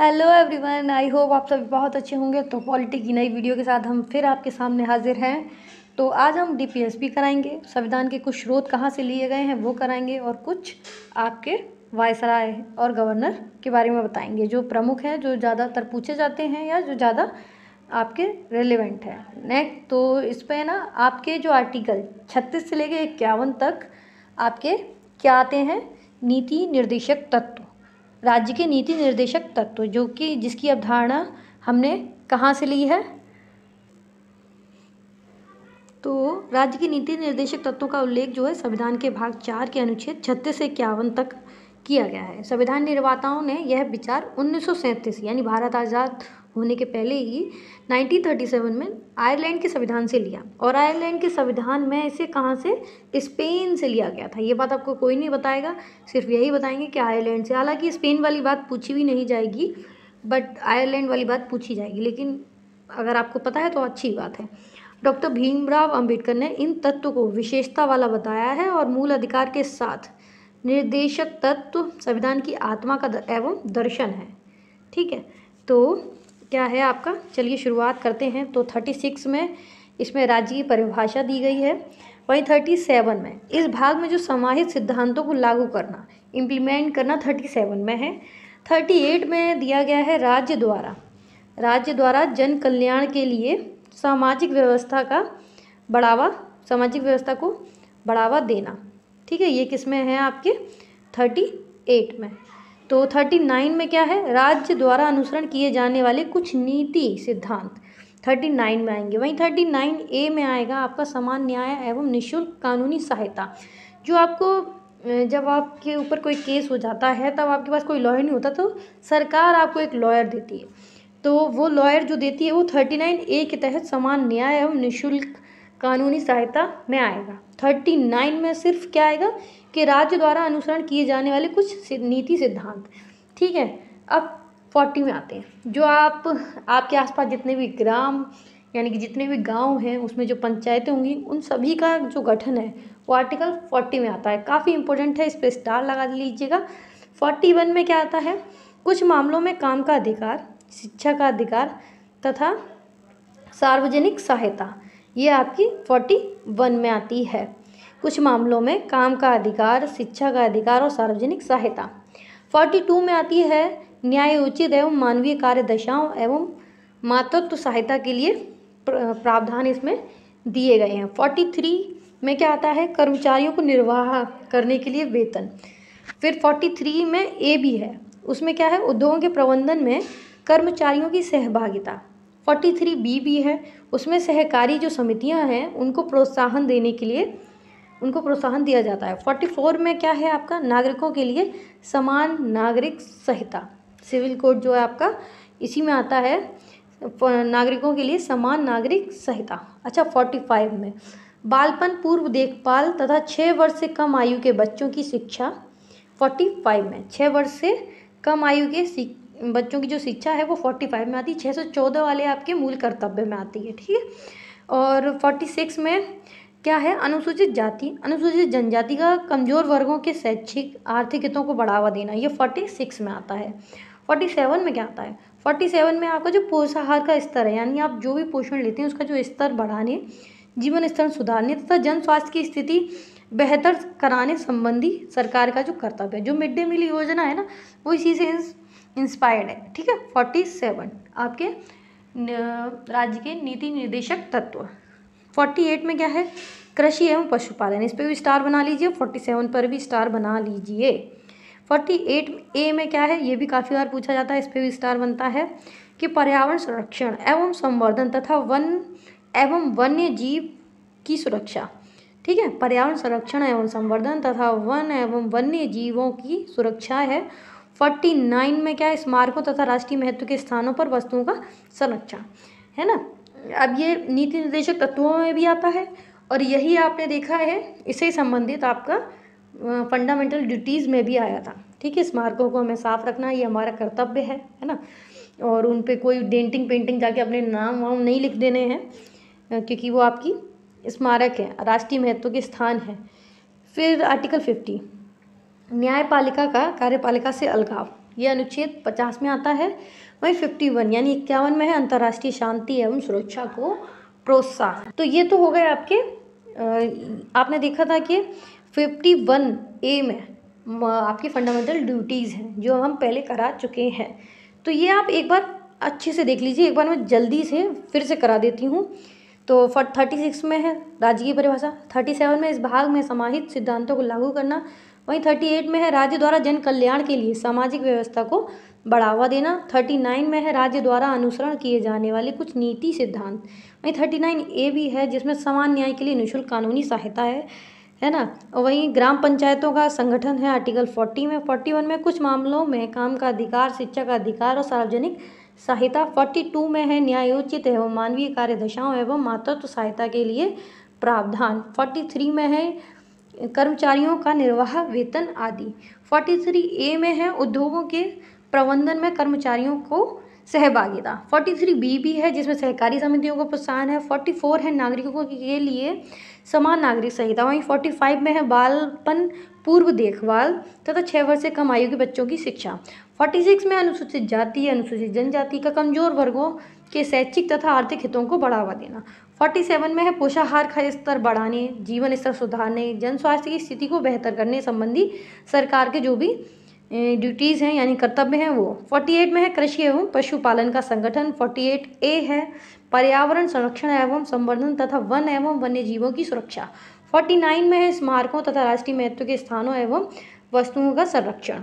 hello everyone I hope आप सभी बहुत अच्छे होंगे तो पॉलिटी की नई वीडियो के साथ हम फिर आपके सामने हाजिर हैं तो आज हम डीपीएसपी कराएंगे संविधान के कुछ स्रोत कहाँ से लिए गए हैं वो कराएंगे और कुछ आपके वायसराय और गवर्नर के बारे में बताएंगे जो प्रमुख हैं जो ज़्यादातर पूछे जाते हैं या जो ज़्यादा आपके रेलिवेंट है नेक्स्ट तो इस पर ना आपके जो आर्टिकल छत्तीस से लेके इक्यावन तक आपके क्या आते हैं नीति निर्देशक तत्व राज्य के नीति निर्देशक तत्व जो कि जिसकी अवधारणा हमने कहाँ से ली है तो राज्य के नीति निर्देशक तत्वों का उल्लेख जो है संविधान के भाग चार के अनुच्छेद छत्तीस से इक्यावन तक किया गया है संविधान निर्माताओं ने यह विचार उन्नीस यानी भारत आज़ाद होने के पहले ही 1937 में आयरलैंड के संविधान से लिया और आयरलैंड के संविधान में इसे कहाँ से स्पेन से लिया गया था ये बात आपको कोई नहीं बताएगा सिर्फ यही बताएंगे कि आयरलैंड से हालांकि स्पेन वाली बात पूछी भी नहीं जाएगी बट आयरलैंड वाली बात पूछी जाएगी लेकिन अगर आपको पता है तो अच्छी बात है डॉक्टर भीमराव अंबेडकर ने इन तत्व को विशेषता वाला बताया है और मूल अधिकार के साथ निर्देशक तत्व संविधान की आत्मा का एवं दर्शन है ठीक है तो क्या है आपका चलिए शुरुआत करते हैं तो थर्टी सिक्स में इसमें राज्य की परिभाषा दी गई है वहीं थर्टी सेवन में इस भाग में जो समाहित सिद्धांतों को लागू करना इम्प्लीमेंट करना थर्टी सेवन में है थर्टी एट में दिया गया है राज्य द्वारा राज्य द्वारा जन कल्याण के लिए सामाजिक व्यवस्था का बढ़ावा सामाजिक व्यवस्था को बढ़ावा देना ठीक है ये किस में है आपके थर्टी एट में तो थर्टी नाइन में क्या है राज्य द्वारा अनुसरण किए जाने वाले कुछ नीति सिद्धांत थर्टी नाइन में आएंगे वहीं थर्टी नाइन ए में आएगा आपका समान न्याय एवं निःशुल्क कानूनी सहायता जो आपको जब आपके ऊपर कोई केस हो जाता है तब आपके पास कोई लॉयर नहीं होता तो सरकार आपको एक लॉयर देती है तो वो लॉयर जो देती है वो थर्टी नाइन ए के तहत समान न्याय एवं निःशुल्क कानूनी सहायता में आएगा थर्टी नाइन में सिर्फ क्या आएगा के राज्य द्वारा अनुसरण किए जाने वाले कुछ नीति सिद्धांत ठीक है अब फोर्टी में आते हैं जो आप आपके आसपास जितने भी ग्राम यानी कि जितने भी गांव हैं उसमें जो पंचायतें होंगी उन सभी का जो गठन है वो आर्टिकल फोर्टी में आता है काफ़ी इंपॉर्टेंट है इस पर स्टार लगा लीजिएगा फोर्टी वन में क्या आता है कुछ मामलों में काम का अधिकार शिक्षा का अधिकार तथा सार्वजनिक सहायता ये आपकी फोर्टी वन में आती है कुछ मामलों में काम का अधिकार शिक्षा का अधिकार और सार्वजनिक सहायता फोर्टी टू में आती है न्याय उचित एवं मानवीय कार्य दशाओं एवं मातृत्व सहायता के लिए प्रावधान इसमें दिए गए हैं फोर्टी थ्री में क्या आता है कर्मचारियों को निर्वाह करने के लिए वेतन फिर फोर्टी थ्री में ए भी है उसमें क्या है उद्योगों के प्रबंधन में कर्मचारियों की सहभागिता फोर्टी थ्री बी भी है उसमें सहकारी जो समितियां हैं उनको प्रोत्साहन देने के लिए उनको प्रोत्साहन दिया जाता है फोर्टी फोर में क्या है आपका नागरिकों के लिए समान नागरिक संहिता सिविल कोड जो है आपका इसी में आता है नागरिकों के लिए समान नागरिक संहिता अच्छा फोर्टी फाइव में बालपन पूर्व देखभाल तथा छः वर्ष से कम आयु के बच्चों की शिक्षा फोर्टी फाइव में छः वर्ष से कम आयु के बच्चों की जो शिक्षा है वो फोर्टी फाइव में आती है छः सौ चौदह वाले आपके मूल कर्तव्य में आती है ठीक है और फोर्टी सिक्स में क्या है अनुसूचित जाति अनुसूचित जनजाति का कमज़ोर वर्गों के शैक्षिक आर्थिक हितों को बढ़ावा देना ये फोर्टी सिक्स में आता है फोर्टी सेवन में क्या आता है फोर्टी सेवन में आपका जो पोषाहार का स्तर है यानी आप जो भी पोषण लेते हैं उसका जो स्तर बढ़ाने जीवन स्तर सुधारने तथा जन स्वास्थ्य की स्थिति बेहतर कराने संबंधी सरकार का जो कर्तव्य है जो मिड डे मील योजना है ना वो इसी से इंस्पायर्ड है ठीक है फोर्टी सेवन आपके राज्य के नीति निर्देशक तत्व फोर्टी एट में क्या है कृषि एवं पशुपालन इस पर भी स्टार बना लीजिए फोर्टी सेवन पर भी स्टार बना लीजिए फोर्टी एट ए में क्या है ये भी काफ़ी बार पूछा जाता है इस पर भी स्टार बनता है कि पर्यावरण संरक्षण एवं संवर्धन तथा वन एवं वन्य जीव की सुरक्षा ठीक है पर्यावरण संरक्षण एवं संवर्धन तथा वन एवं वन्य जीवों की सुरक्षा है फोर्टी नाइन में क्या है स्मारकों तथा राष्ट्रीय महत्व के स्थानों पर वस्तुओं का संरक्षण है ना अब ये नीति निर्देशक तत्वों में भी आता है और यही आपने देखा है इसे संबंधित आपका फंडामेंटल ड्यूटीज़ में भी आया था ठीक है स्मारकों को हमें साफ रखना ये हमारा कर्तव्य है है ना और उन पर कोई डेंटिंग पेंटिंग जाके अपने नाम वाम नहीं लिख देने हैं क्योंकि वो आपकी स्मारक है राष्ट्रीय महत्व के स्थान है फिर आर्टिकल फिफ्टी न्यायपालिका का कार्यपालिका से अलगाव यह अनुच्छेद पचास में आता है वहीं फिफ्टी वन यानी इक्यावन में है अंतर्राष्ट्रीय शांति एवं सुरक्षा को प्रोत्साहन तो ये तो हो गए आपके आपने देखा था कि फिफ्टी वन ए में आपकी फंडामेंटल ड्यूटीज़ हैं जो हम पहले करा चुके हैं तो ये आप एक बार अच्छे से देख लीजिए एक बार मैं जल्दी से फिर से करा देती हूँ तो फट थर्टी सिक्स में है राज्य की परिभाषा थर्टी सेवन में इस भाग में समाहित सिद्धांतों को लागू करना वहीं थर्टी एट में है राज्य द्वारा जन कल्याण के लिए सामाजिक व्यवस्था को बढ़ावा देना थर्टी नाइन में है राज्य द्वारा अनुसरण किए जाने वाले कुछ नीति सिद्धांत वहीं थर्टी नाइन ए भी है जिसमें समान न्याय के लिए निःशुल्क कानूनी सहायता है है ना और वहीं ग्राम पंचायतों का संगठन है आर्टिकल फोर्टी में फोर्टी वन में कुछ मामलों में काम का अधिकार शिक्षा का अधिकार और सार्वजनिक सहायता फोर्टी टू में है न्यायोचित एवं मानवीय कार्यदशाओं एवं मातृत्व सहायता के लिए प्रावधान फोर्टी थ्री में है कर्मचारियों का निर्वाह वेतन आदि फोर्टी थ्री ए में है उद्योगों के प्रबंधन में कर्मचारियों को सहभागिता 43 बी भी है जिसमें सहकारी समितियों को प्रोत्साहन है 44 है नागरिकों के लिए समान नागरिक संहिता वहीं 45 में है बालपन पूर्व देखभाल तथा छः वर्ष से कम आयु के बच्चों की शिक्षा 46 में अनुसूचित जाति अनुसूचित जनजाति का कमजोर वर्गों के शैक्षिक तथा आर्थिक हितों को बढ़ावा देना 47 में है पोषाहार का स्तर बढ़ाने जीवन स्तर सुधारने जन स्वास्थ्य की स्थिति को बेहतर करने संबंधी सरकार के जो भी ड्यूटीज़ हैं यानी कर्तव्य हैं वो 48 में है कृषि एवं पशुपालन का संगठन 48 ए है पर्यावरण संरक्षण एवं संवर्धन तथा वन एवं वन्य जीवों की सुरक्षा 49 में है स्मारकों तथा राष्ट्रीय महत्व के स्थानों एवं वस्तुओं का संरक्षण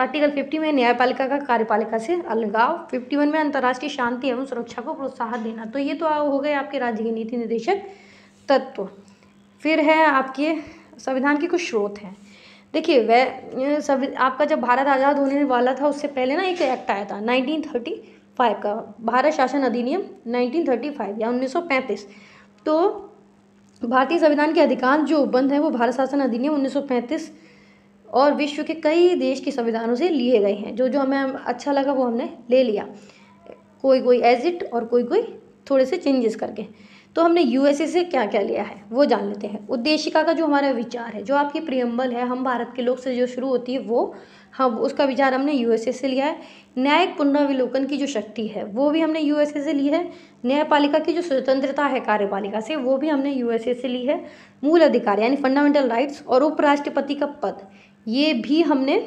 आर्टिकल 50 में न्यायपालिका का कार्यपालिका से अलगाव 51 में अंतर्राष्ट्रीय शांति एवं सुरक्षा को प्रोत्साहन देना तो ये तो हो गए आपके राज्य के नीति निर्देशक तत्व फिर है आपके संविधान के कुछ स्रोत हैं देखिए वह सब आपका जब भारत आज़ाद होने वाला था उससे पहले ना एक एक्ट आया था 1935 का भारत शासन अधिनियम 1935 या 1935 तो भारतीय संविधान के अधिकांश जो उपबंध हैं वो भारत शासन अधिनियम 1935 और विश्व के कई देश के संविधानों से लिए गए हैं जो जो हमें अच्छा लगा वो हमने ले लिया कोई कोई एजिट और कोई कोई थोड़े से चेंजेस करके तो हमने यूएसए से क्या क्या लिया है वो जान लेते हैं उद्देशिका का जो हमारा विचार है जो आपकी प्रियम्बल है हम भारत के लोग से जो शुरू होती है वो हम उसका विचार हमने यूएसए से लिया है न्यायिक पुनर्विलोकन की जो शक्ति है वो भी हमने यूएसए से ली है न्यायपालिका की जो स्वतंत्रता है कार्यपालिका से वो भी हमने यूएसए से ली है मूल अधिकार यानी फंडामेंटल राइट्स और उपराष्ट्रपति का पद ये भी हमने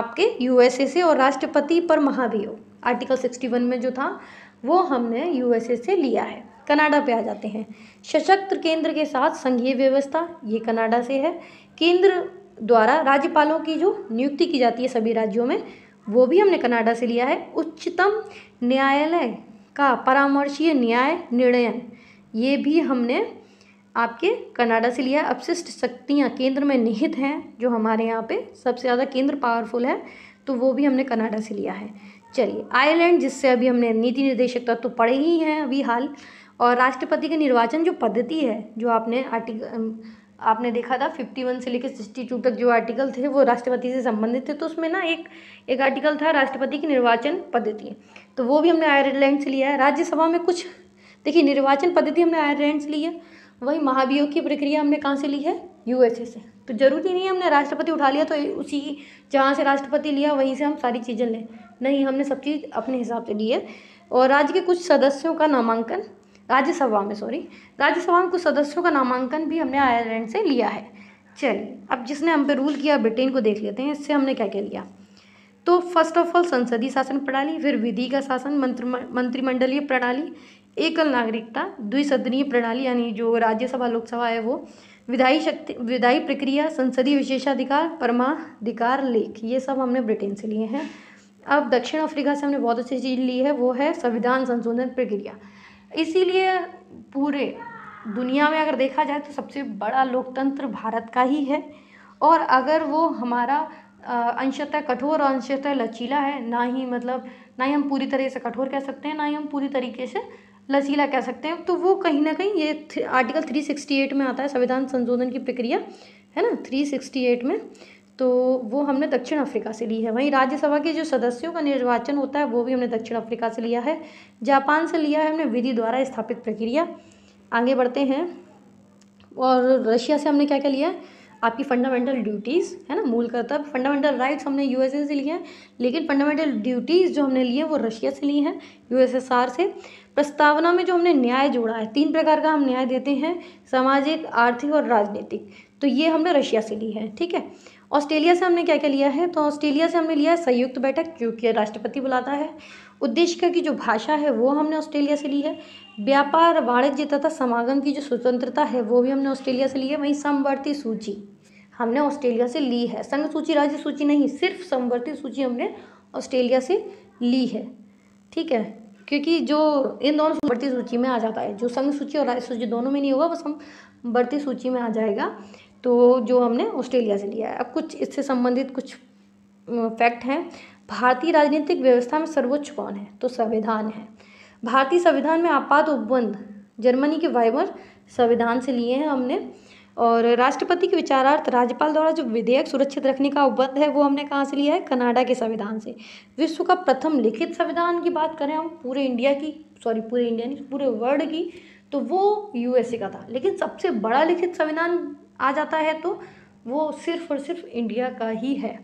आपके यूएसए से और राष्ट्रपति पर महाभियोग आर्टिकल सिक्सटी में जो था वो हमने यूएसए से लिया है कनाडा पे आ जाते हैं सशक्त केंद्र के साथ संघीय व्यवस्था ये कनाडा से है केंद्र द्वारा राज्यपालों की जो नियुक्ति की जाती है सभी राज्यों में वो भी हमने कनाडा से लिया है उच्चतम न्यायालय का परामर्शीय न्याय निर्णय ये भी हमने आपके कनाडा से लिया है अपशिष्ट शक्तियाँ केंद्र में निहित हैं जो हमारे यहाँ पे सबसे ज़्यादा केंद्र पावरफुल है तो वो भी हमने कनाडा से लिया है चलिए आयरलैंड जिससे अभी हमने नीति निर्देशक तत्व तो पढ़े ही हैं अभी हाल और राष्ट्रपति के निर्वाचन जो पद्धति है जो आपने आर्टिकल आपने देखा था फिफ्टी वन से लेकर सिक्सटी टू तक जो आर्टिकल थे वो राष्ट्रपति से संबंधित थे तो उसमें ना एक एक आर्टिकल था राष्ट्रपति की निर्वाचन पद्धति तो वो भी हमने आयरलैंड से लिया है राज्यसभा में कुछ देखिए निर्वाचन पद्धति हमने आयरलैंड से ली है वही महाभियोग की प्रक्रिया हमने कहाँ से ली है यूएसए से तो ज़रूरी नहीं है हमने राष्ट्रपति उठा लिया तो उसी जहाँ से राष्ट्रपति लिया वहीं से हम सारी चीज़ें लें नहीं हमने सब चीज़ अपने हिसाब से ली है और राज्य के कुछ सदस्यों का नामांकन राज्यसभा में सॉरी राज्यसभा में कुछ सदस्यों का नामांकन भी हमने आयरलैंड से लिया है चलिए अब जिसने हम पे रूल किया ब्रिटेन को देख लेते हैं इससे हमने क्या क्या लिया तो फर्स्ट ऑफ ऑल संसदीय शासन प्रणाली फिर विधि का शासन मंत्र मंत्रिमंडलीय प्रणाली एकल नागरिकता द्विसदनीय प्रणाली यानी जो राज्यसभा लोकसभा है वो विधायी शक्ति विधायी प्रक्रिया संसदीय विशेषाधिकार परमाधिकार लेख ये सब हमने ब्रिटेन से लिए हैं अब दक्षिण अफ्रीका से हमने बहुत अच्छी चीज़ ली है वो है संविधान संशोधन प्रक्रिया इसीलिए पूरे दुनिया में अगर देखा जाए तो सबसे बड़ा लोकतंत्र भारत का ही है और अगर वो हमारा अंशतः कठोर और अंशतः लचीला है ना ही मतलब ना ही हम पूरी तरह से कठोर कह सकते हैं ना ही हम पूरी तरीके से लचीला कह सकते हैं तो वो कहीं ना कहीं ये आर्टिकल 368 में आता है संविधान संशोधन की प्रक्रिया है ना 368 में तो वो हमने दक्षिण अफ्रीका से ली है वहीं राज्यसभा के जो सदस्यों का निर्वाचन होता है वो भी हमने दक्षिण अफ्रीका से लिया है जापान से लिया है हमने विधि द्वारा स्थापित प्रक्रिया आगे बढ़ते हैं और रशिया से हमने क्या क्या लिया है आपकी फंडामेंटल ड्यूटीज़ है ना मूल कर्तव्य फंडामेंटल राइट्स हमने यूएसए से लिए हैं लेकिन फंडामेंटल ड्यूटीज़ जो हमने लिए हैं वो रशिया से ली हैं यूएसएसआर से प्रस्तावना में जो हमने न्याय जोड़ा है तीन प्रकार का हम न्याय देते हैं सामाजिक आर्थिक और राजनीतिक तो ये हमने रशिया से ली है ठीक है ऑस्ट्रेलिया से हमने क्या क्या लिया है तो ऑस्ट्रेलिया से हमने लिया है संयुक्त बैठक क्योंकि राष्ट्रपति बुलाता है उद्देश्य की जो भाषा है वो हमने ऑस्ट्रेलिया से ली है व्यापार वाणिज्य तथा समागम की जो स्वतंत्रता है वो भी हमने ऑस्ट्रेलिया से ली है वहीं समवर्ती सूची हमने ऑस्ट्रेलिया से ली है संघ सूची राज्य सूची नहीं सिर्फ समवर्ती सूची हमने ऑस्ट्रेलिया से ली है ठीक है क्योंकि जो इन दोनों बढ़ती सूची में आ जाता है जो संघ सूची और राज्य सूची दोनों में नहीं होगा वो हम बढ़ती सूची में आ जाएगा तो जो हमने ऑस्ट्रेलिया से लिया है अब कुछ इससे संबंधित कुछ फैक्ट हैं भारतीय राजनीतिक व्यवस्था में सर्वोच्च कौन है तो संविधान है भारतीय संविधान में आपात उपबंध जर्मनी के वाइबर संविधान से लिए हैं हमने और राष्ट्रपति के विचारार्थ राज्यपाल द्वारा जो विधेयक सुरक्षित रखने का उपबंध है वो हमने कहाँ से लिया है कनाडा के संविधान से विश्व का प्रथम लिखित संविधान की बात करें हम पूरे इंडिया की सॉरी पूरे इंडिया नहीं पूरे वर्ल्ड की तो वो यूएसए का था लेकिन सबसे बड़ा लिखित संविधान आ जाता है तो वो सिर्फ और सिर्फ इंडिया का ही है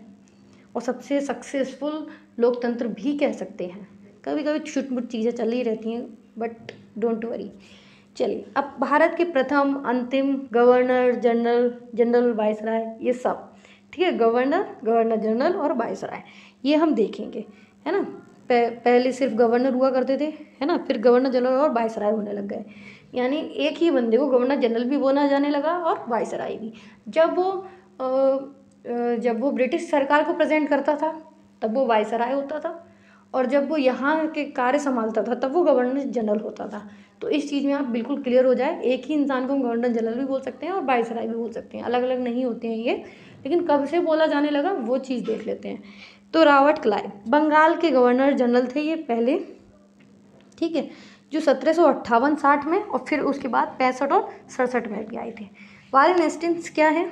और सबसे सक्सेसफुल लोकतंत्र भी कह सकते हैं कभी कभी छुटमुट चीज़ें चल ही रहती हैं बट डोंट वरी चलिए अब भारत के प्रथम अंतिम गवर्नर जनरल जनरल राय ये सब ठीक है गवर्नर गवर्नर जनरल और राय ये हम देखेंगे है ना पह, पहले सिर्फ गवर्नर हुआ करते थे है ना फिर गवर्नर जनरल और राय होने लग गए यानी एक ही बंदे को गवर्नर जनरल भी बोला जाने लगा और वायसराय भी जब वो जब वो ब्रिटिश सरकार को प्रेजेंट करता था तब वो वायसराय होता था और जब वो यहाँ के कार्य संभालता था तब वो गवर्नर जनरल होता था तो इस चीज़ में आप बिल्कुल क्लियर हो जाए एक ही इंसान को हम गवर्नर जनरल भी बोल सकते हैं और वायसराय भी बोल सकते हैं अलग अलग नहीं होते हैं ये लेकिन कब से बोला जाने लगा वो चीज़ देख लेते हैं तो रावट क्लाइव बंगाल के गवर्नर जनरल थे ये पहले ठीक है जो सत्रह सौ अट्ठावन साठ में और फिर उसके बाद पैंसठ और सड़सठ में भी आई थी वारेन हेस्टिंग्स क्या है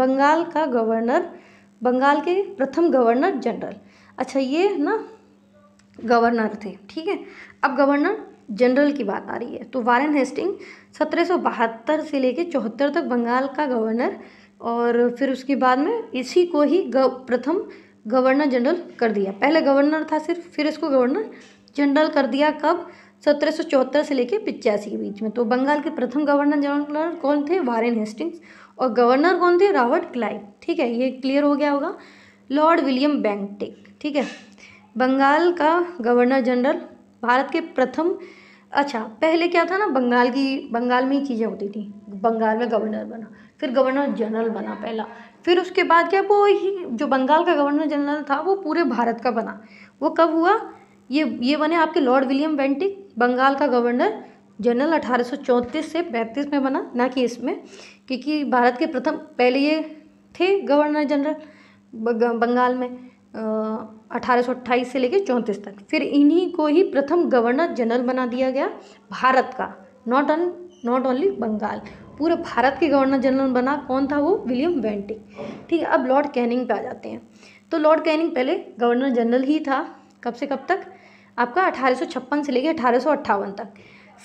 बंगाल का गवर्नर बंगाल के प्रथम गवर्नर जनरल अच्छा ये ना गवर्नर थे ठीक है अब गवर्नर जनरल की बात आ रही है तो वारेन हेस्टिंग सत्रह से लेके चौहत्तर तक बंगाल का गवर्नर और फिर उसके बाद में इसी को ही गव, प्रथम गवर्नर जनरल कर दिया पहले गवर्नर था सिर्फ फिर इसको गवर्नर जनरल कर दिया कब सत्रह से लेकर पिचासी के बीच में तो बंगाल के प्रथम गवर्नर जनरल कौन थे वारेन हेस्टिंग्स और गवर्नर कौन थे रॉबर्ट क्लाइव ठीक है ये क्लियर हो गया होगा लॉर्ड विलियम बैंकटेक ठीक है बंगाल का गवर्नर जनरल भारत के प्रथम अच्छा पहले क्या था ना बंगाल की बंगाल में ही चीज़ें होती थी बंगाल में गवर्नर बना फिर गवर्नर जनरल बना पहला फिर उसके बाद क्या वो ही जो बंगाल का गवर्नर जनरल था वो पूरे भारत का बना वो कब हुआ ये ये बने आपके लॉर्ड विलियम बेंटिक बंगाल का गवर्नर जनरल 1834 से 35 में बना ना कि इसमें क्योंकि भारत के प्रथम पहले ये थे गवर्नर जनरल बंगाल में अठारह से लेकर चौंतीस तक फिर इन्हीं को ही प्रथम गवर्नर जनरल बना दिया गया भारत का not on not only Bengal पूरे भारत के गवर्नर जनरल बना कौन था वो विलियम वेंटिंग ठीक है अब लॉर्ड कैनिंग पे आ जाते हैं तो लॉर्ड कैनिंग पहले गवर्नर जनरल ही था कब से कब तक आपका अठारह से लेकर अठारह तक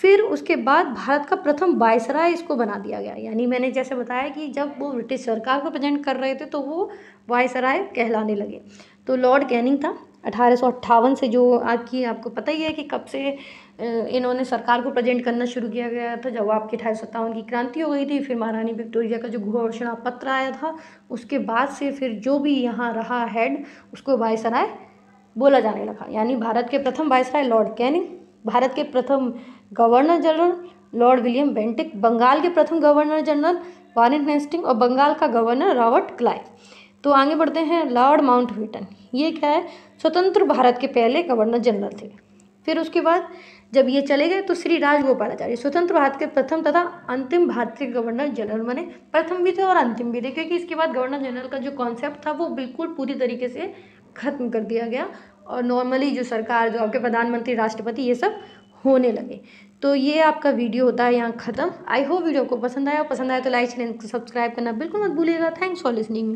फिर उसके बाद भारत का प्रथम वायसराय इसको बना दिया गया यानी मैंने जैसे बताया कि जब वो ब्रिटिश सरकार को प्रेजेंट कर रहे थे तो वो वायसराय कहलाने लगे तो लॉर्ड कैनिंग था अठारह से जो आपकी आपको पता ही है कि कब से इन्होंने सरकार को प्रेजेंट करना शुरू किया गया था जब आपकी अठारह की क्रांति हो गई थी फिर महारानी विक्टोरिया का जो घोषणा पत्र आया था उसके बाद से फिर जो भी यहाँ रहा हैड उसको वायसराय बोला जाने लगा यानी भारत के प्रथम वायसराय लॉर्ड कैनिंग भारत के प्रथम governor general lord William Bentinck Bengal के प्रथम गवर्नर जनरल वारेन हेस्टिंग और बंगाल का गवर्नर रॉबर्ट क्लाइव तो आगे बढ़ते हैं लॉर्ड माउंट बेटन ये क्या है स्वतंत्र भारत के पहले गवर्नर जनरल थे फिर उसके बाद जब ये चले गए तो श्री राजगोपालाचार्य स्वतंत्र भारत के प्रथम तथा अंतिम भारतीय गवर्नर जनरल बने प्रथम भी थे और अंतिम भी थे क्योंकि इसके बाद गवर्नर जनरल का जो कॉन्सेप्ट था वो बिल्कुल पूरी तरीके से ख़त्म कर दिया गया और नॉर्मली जो सरकार जो आपके प्रधानमंत्री राष्ट्रपति ये सब होने लगे तो ये आपका वीडियो होता है यहाँ ख़त्म आई होप वीडियो को पसंद आया पसंद आया तो लाइक चैनल को सब्सक्राइब करना बिल्कुल मत भूलिएगा थैंक्स फॉर लिसनिंग